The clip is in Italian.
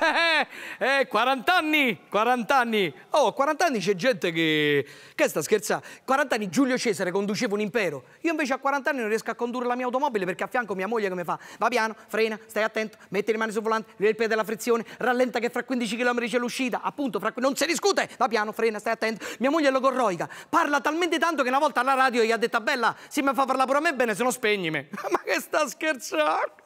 Eh, eh, 40 anni, 40 anni. Oh, 40 anni c'è gente che... Che sta scherzando? 40 anni Giulio Cesare conduceva un impero. Io invece a 40 anni non riesco a condurre la mia automobile perché a fianco mia moglie che mi fa va piano, frena, stai attento, metti le mani sul volante, vedi il piede della frizione, rallenta che fra 15 km c'è l'uscita, appunto, fra... non si discute, va piano, frena, stai attento. Mia moglie è logorroica, parla talmente tanto che una volta alla radio gli ha detto bella, se mi fa parlare pure a me bene, se no spegnimi. Ma che sta scherzando?